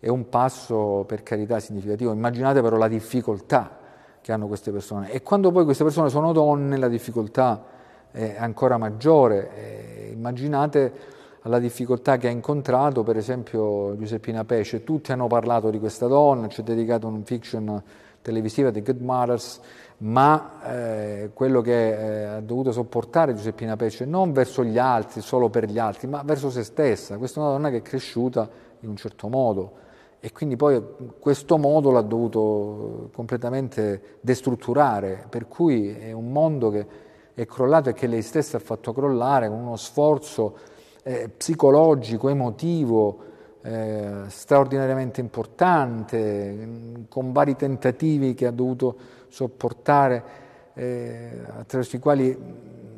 Speaker 2: è un passo per carità significativo. Immaginate però la difficoltà che hanno queste persone e quando poi queste persone sono donne la difficoltà eh, ancora maggiore. Eh, immaginate la difficoltà che ha incontrato per esempio Giuseppina Pesce, tutti hanno parlato di questa donna, ci è dedicato un fiction televisiva di Good Mothers, ma eh, quello che eh, ha dovuto sopportare Giuseppina Pesce non verso gli altri, solo per gli altri, ma verso se stessa. Questa è una donna che è cresciuta in un certo modo e quindi poi questo modo l'ha dovuto completamente destrutturare, per cui è un mondo che è crollato e che lei stessa ha fatto crollare con uno sforzo eh, psicologico, emotivo, eh, straordinariamente importante, con vari tentativi che ha dovuto sopportare, eh, attraverso i quali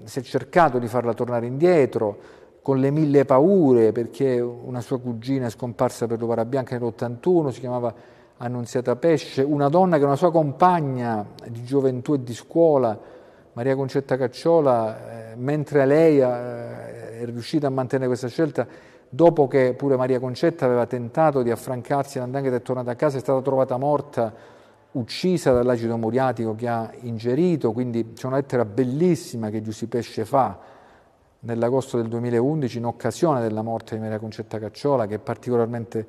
Speaker 2: si è cercato di farla tornare indietro, con le mille paure, perché una sua cugina è scomparsa per l'Ovara Bianca nell'81, si chiamava Annunziata Pesce, una donna che è una sua compagna di gioventù e di scuola, Maria Concetta Cacciola, eh, mentre lei eh, è riuscita a mantenere questa scelta, dopo che pure Maria Concetta aveva tentato di affrancarsi all'andrangheta è tornata a casa, è stata trovata morta, uccisa dall'acido muriatico che ha ingerito, quindi c'è una lettera bellissima che Giuseppe Pesce fa nell'agosto del 2011 in occasione della morte di Maria Concetta Cacciola, che è particolarmente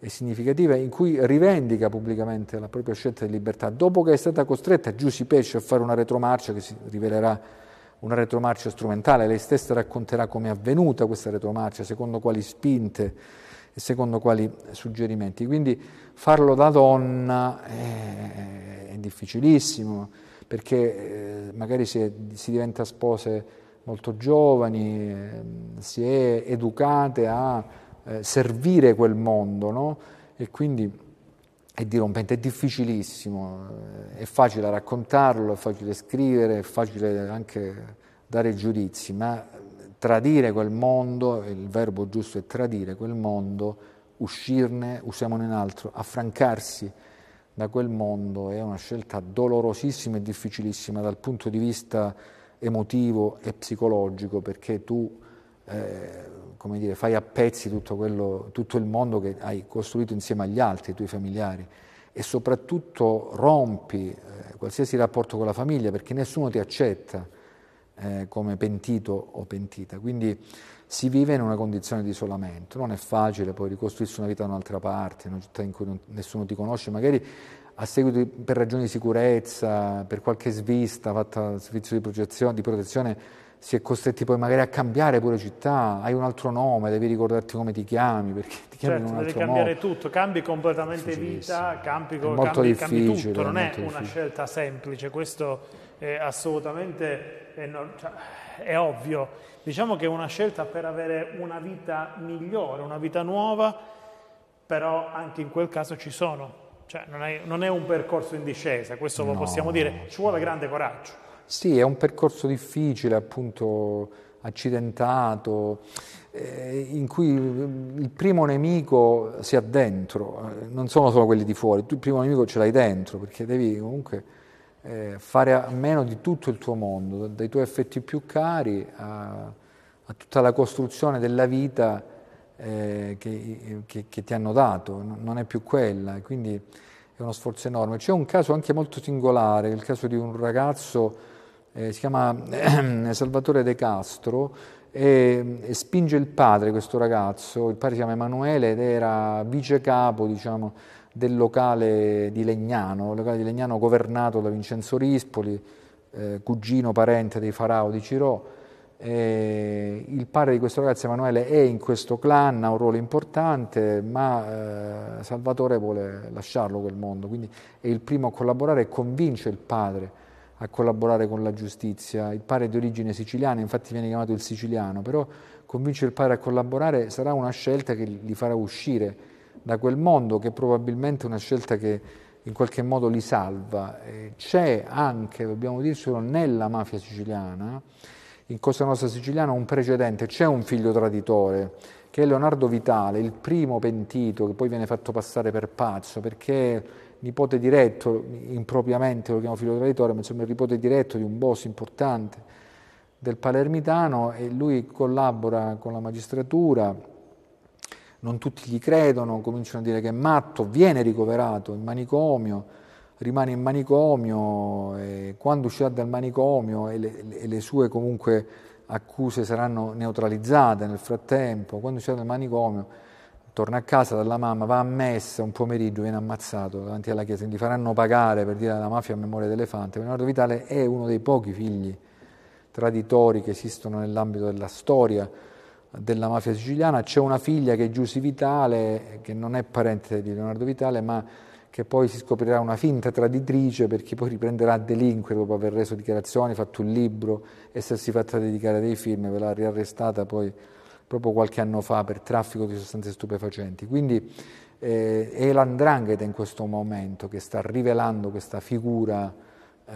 Speaker 2: e significativa in cui rivendica pubblicamente la propria scelta di libertà, dopo che è stata costretta Giussi Pesce a fare una retromarcia che si rivelerà una retromarcia strumentale, lei stessa racconterà come è avvenuta questa retromarcia, secondo quali spinte e secondo quali suggerimenti. Quindi farlo da donna è, eh, è difficilissimo, perché eh, magari si, è, si diventa spose molto giovani, eh, si è educate a eh, servire quel mondo, no? E quindi è dirompente, è difficilissimo, eh, è facile raccontarlo, è facile scrivere, è facile anche dare giudizi, ma tradire quel mondo, il verbo giusto è tradire quel mondo, uscirne, usiamone un altro, affrancarsi da quel mondo è una scelta dolorosissima e difficilissima dal punto di vista emotivo e psicologico perché tu eh, come dire, fai a pezzi tutto, quello, tutto il mondo che hai costruito insieme agli altri, i tuoi familiari e soprattutto rompi eh, qualsiasi rapporto con la famiglia perché nessuno ti accetta eh, come pentito o pentita. Quindi si vive in una condizione di isolamento, non è facile poi ricostruirsi una vita da un'altra parte, in una città in cui non, nessuno ti conosce, magari a seguito di, per ragioni di sicurezza, per qualche svista fatta dal servizio di di protezione si è costretti poi magari a cambiare pure città, hai un altro nome, devi ricordarti come ti chiami, perché ti chiami certo, in un altro devi cambiare
Speaker 1: modo. tutto, cambi completamente vita, cambi, cambi, cambi tutto, non è, è una scelta semplice, questo è assolutamente è, non, cioè, è ovvio. Diciamo che è una scelta per avere una vita migliore, una vita nuova, però anche in quel caso ci sono. Cioè, non, è, non è un percorso in discesa, questo no. lo possiamo dire, ci vuole grande coraggio.
Speaker 2: Sì, è un percorso difficile, appunto accidentato, eh, in cui eh, il primo nemico si ha dentro, eh, non sono solo quelli di fuori, tu il primo nemico ce l'hai dentro, perché devi comunque eh, fare a meno di tutto il tuo mondo, dai tuoi effetti più cari a, a tutta la costruzione della vita eh, che, che, che, ti hanno dato, non è più quella, quindi è uno sforzo enorme. C'è un caso anche molto singolare, il caso di un ragazzo eh, si chiama eh, Salvatore De Castro, e, e, spinge il padre, questo ragazzo, il padre si chiama Emanuele ed era vice capo diciamo, del locale di Legnano, locale di Legnano governato da Vincenzo Rispoli, eh, cugino parente dei Farao di Cirò. Eh, il padre di questo ragazzo Emanuele è in questo clan, ha un ruolo importante, ma eh, Salvatore vuole lasciarlo quel mondo, quindi è il primo a collaborare e convince il padre a collaborare con la giustizia. Il padre è di origine siciliana, infatti viene chiamato il siciliano, però convincere il padre a collaborare sarà una scelta che li farà uscire da quel mondo, che è probabilmente una scelta che in qualche modo li salva. C'è anche, dobbiamo dircelo, nella mafia siciliana, in Cosa Nostra siciliana, un precedente, c'è un figlio traditore che è Leonardo Vitale, il primo pentito che poi viene fatto passare per pazzo perché nipote diretto, impropriamente lo chiamo figlio traditore, ma insomma il nipote diretto di un boss importante del palermitano e lui collabora con la magistratura, non tutti gli credono, cominciano a dire che è matto, viene ricoverato in manicomio, rimane in manicomio, quando uscirà dal manicomio e le, le sue comunque accuse saranno neutralizzate nel frattempo, quando c'era nel manicomio, torna a casa dalla mamma, va a messa un pomeriggio, viene ammazzato davanti alla chiesa, gli faranno pagare per dire alla mafia a memoria d'elefante. Leonardo Vitale è uno dei pochi figli traditori che esistono nell'ambito della storia della mafia siciliana, c'è una figlia che è Giussi Vitale, che non è parente di Leonardo Vitale, ma che poi si scoprirà una finta traditrice perché poi riprenderà a delinquere dopo aver reso dichiarazioni, fatto un libro, essersi fatta dedicare dei film, ve l'ha riarrestata poi proprio qualche anno fa per traffico di sostanze stupefacenti. Quindi eh, è l'andrangheta in questo momento che sta rivelando questa figura eh,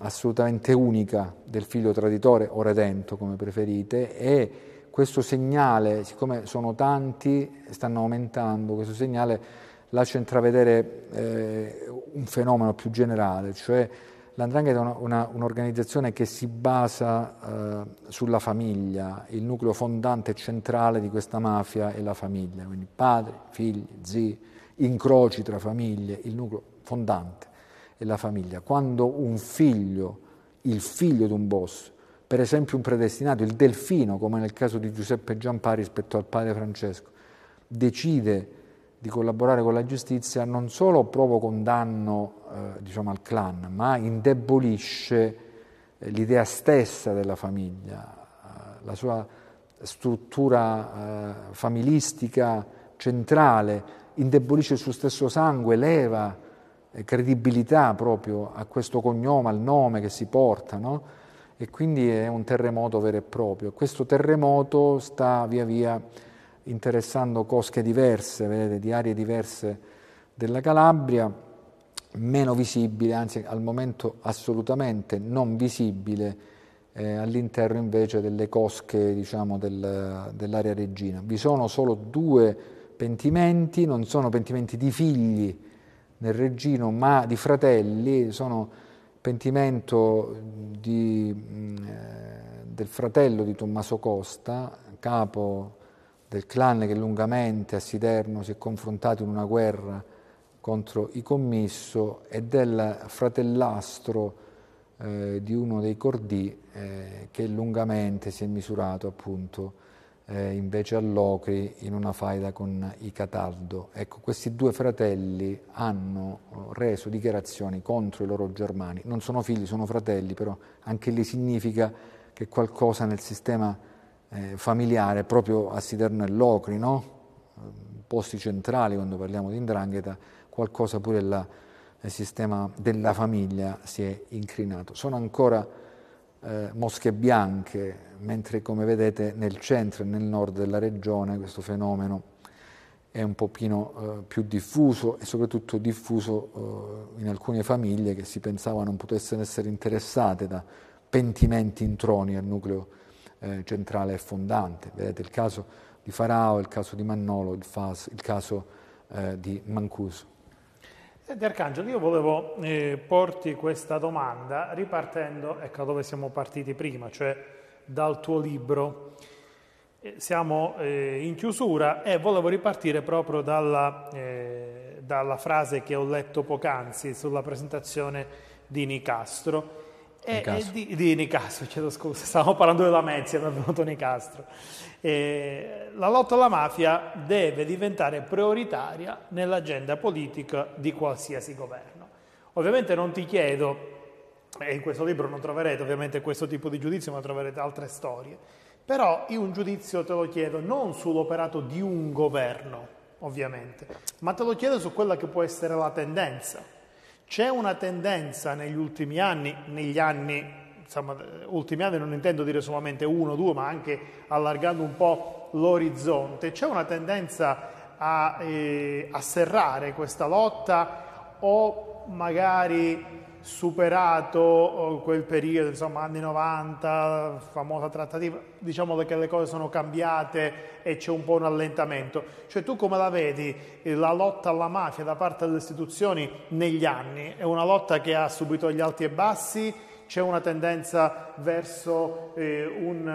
Speaker 2: assolutamente unica del figlio traditore o redento come preferite e questo segnale, siccome sono tanti, stanno aumentando, questo segnale lascia intravedere eh, un fenomeno più generale, cioè l'andrangheta è un'organizzazione che si basa eh, sulla famiglia, il nucleo fondante e centrale di questa mafia è la famiglia, quindi padri, figli, zii, incroci tra famiglie, il nucleo fondante è la famiglia. Quando un figlio, il figlio di un boss, per esempio un predestinato, il delfino, come nel caso di Giuseppe Giampari rispetto al padre Francesco, decide di collaborare con la giustizia non solo provoca un danno eh, diciamo, al clan, ma indebolisce eh, l'idea stessa della famiglia, eh, la sua struttura eh, familistica centrale, indebolisce il suo stesso sangue, leva eh, credibilità proprio a questo cognome, al nome che si porta, no? e quindi è un terremoto vero e proprio. Questo terremoto sta via via interessando cosche diverse, vedete, di aree diverse della Calabria, meno visibile, anzi al momento assolutamente non visibile eh, all'interno invece delle cosche diciamo, del, dell'area regina. Vi sono solo due pentimenti, non sono pentimenti di figli nel regino, ma di fratelli, sono pentimento di, mm, eh, del fratello di Tommaso Costa, capo del clan che lungamente a Siderno si è confrontato in una guerra contro i commisso e del fratellastro eh, di uno dei cordì eh, che lungamente si è misurato appunto eh, invece a Locri in una faida con i Cataldo. Ecco, questi due fratelli hanno eh, reso dichiarazioni contro i loro germani, non sono figli, sono fratelli, però anche lì significa che qualcosa nel sistema eh, familiare proprio a Siderno e Locri, no? Eh, posti centrali quando parliamo di indrangheta, qualcosa pure là, il sistema della famiglia si è incrinato. Sono ancora eh, mosche bianche, mentre come vedete nel centro e nel nord della regione questo fenomeno è un pochino eh, più diffuso e soprattutto diffuso eh, in alcune famiglie che si pensava non potessero essere interessate da pentimenti introni al nucleo eh, centrale e fondante. Vedete il caso di Farao, il caso di Mannolo, il, fas, il caso eh, di Mancuso.
Speaker 1: Senti Arcangelo, io volevo eh, porti questa domanda ripartendo ecco, da dove siamo partiti prima, cioè dal tuo libro. Eh, siamo eh, in chiusura e volevo ripartire proprio dalla, eh, dalla frase che ho letto poc'anzi sulla presentazione di Nicastro eh, eh, di, di Nicastro, chiedo scusa, stavamo parlando della Mezia, mi è venuto Nicastro. Eh, la lotta alla mafia deve diventare prioritaria nell'agenda politica di qualsiasi governo. Ovviamente non ti chiedo, e in questo libro non troverete ovviamente questo tipo di giudizio, ma troverete altre storie, però io un giudizio te lo chiedo non sull'operato di un governo, ovviamente, ma te lo chiedo su quella che può essere la tendenza c'è una tendenza negli ultimi anni, negli anni, insomma, ultimi anni non intendo dire solamente uno, o due, ma anche allargando un po' l'orizzonte, c'è una tendenza a eh, asserrare questa lotta o magari superato quel periodo, insomma anni 90, famosa trattativa, diciamo che le cose sono cambiate e c'è un po' un allentamento. Cioè tu come la vedi eh, la lotta alla mafia da parte delle istituzioni negli anni? È una lotta che ha subito gli alti e bassi? c'è una tendenza verso eh, un,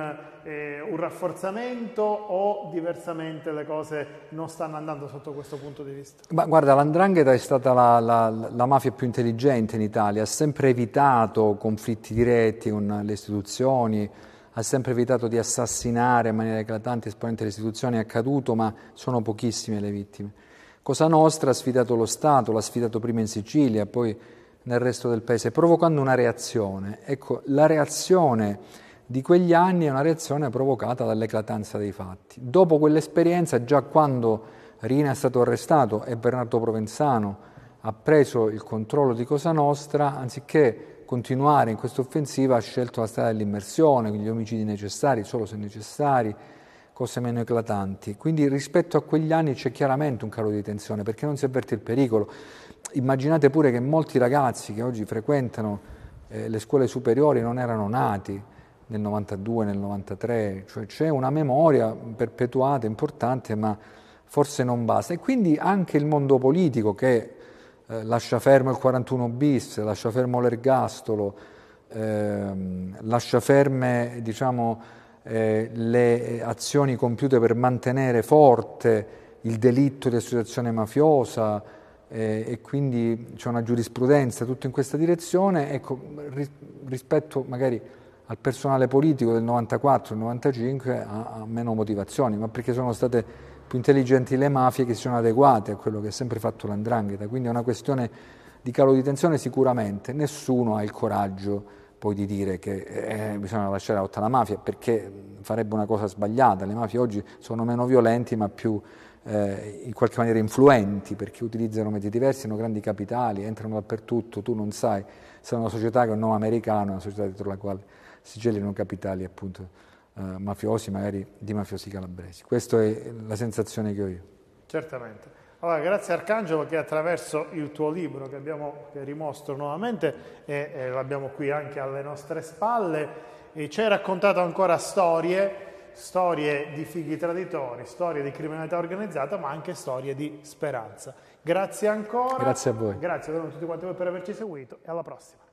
Speaker 1: eh, un, rafforzamento o diversamente le cose non stanno andando sotto questo punto di vista?
Speaker 2: Ma guarda, l'andrangheta è stata la, la, la mafia più intelligente in Italia, ha sempre evitato conflitti diretti con le istituzioni, ha sempre evitato di assassinare in maniera eclatante esponenti delle istituzioni, è accaduto, ma sono pochissime le vittime. Cosa Nostra ha sfidato lo Stato, l'ha sfidato prima in Sicilia, poi nel resto del paese, provocando una reazione. Ecco, la reazione di quegli anni è una reazione provocata dall'eclatanza dei fatti. Dopo quell'esperienza, già quando Rina è stato arrestato e Bernardo Provenzano ha preso il controllo di Cosa Nostra, anziché continuare in questa offensiva ha scelto la strada dell'immersione, quindi gli omicidi necessari, solo se necessari, cose meno eclatanti. Quindi rispetto a quegli anni c'è chiaramente un calo di tensione perché non si avverte il pericolo immaginate pure che molti ragazzi che oggi frequentano eh, le scuole superiori non erano nati nel 92, nel 93, cioè c'è una memoria perpetuata importante, ma forse non basta. E quindi anche il mondo politico che eh, lascia fermo il 41 bis, lascia fermo l'ergastolo, eh, lascia ferme diciamo, eh, le eh, azioni compiute per mantenere forte il delitto di associazione mafiosa, eh, e quindi c'è una giurisprudenza tutto in questa direzione, ecco, rispetto magari al personale politico del 94 95 ha, ha meno motivazioni, ma perché sono state più intelligenti le mafie che si sono adeguate a quello che ha sempre fatto l'andrangheta, quindi è una questione di calo di tensione sicuramente, nessuno ha il coraggio poi di dire che eh, eh bisogna lasciare la lotta alla mafia perché farebbe una cosa sbagliata, le mafie oggi sono meno violenti ma più eh, in qualche maniera influenti perché utilizzano mezzi diversi, hanno grandi capitali, entrano dappertutto, tu non sai, se è una società che è un nome americano, una società dietro la quale si gelano capitali appunto eh, mafiosi, magari di mafiosi calabresi. Questa è la sensazione che ho io.
Speaker 1: Certamente. Allora, grazie Arcangelo che attraverso il tuo libro che abbiamo che rimostro nuovamente e, e l'abbiamo qui anche alle nostre spalle ci hai raccontato ancora storie storie di figli traditori, storie di criminalità organizzata, ma anche storie di speranza. Grazie ancora. Grazie a voi. Grazie a tutti quanti voi per averci seguito e alla prossima.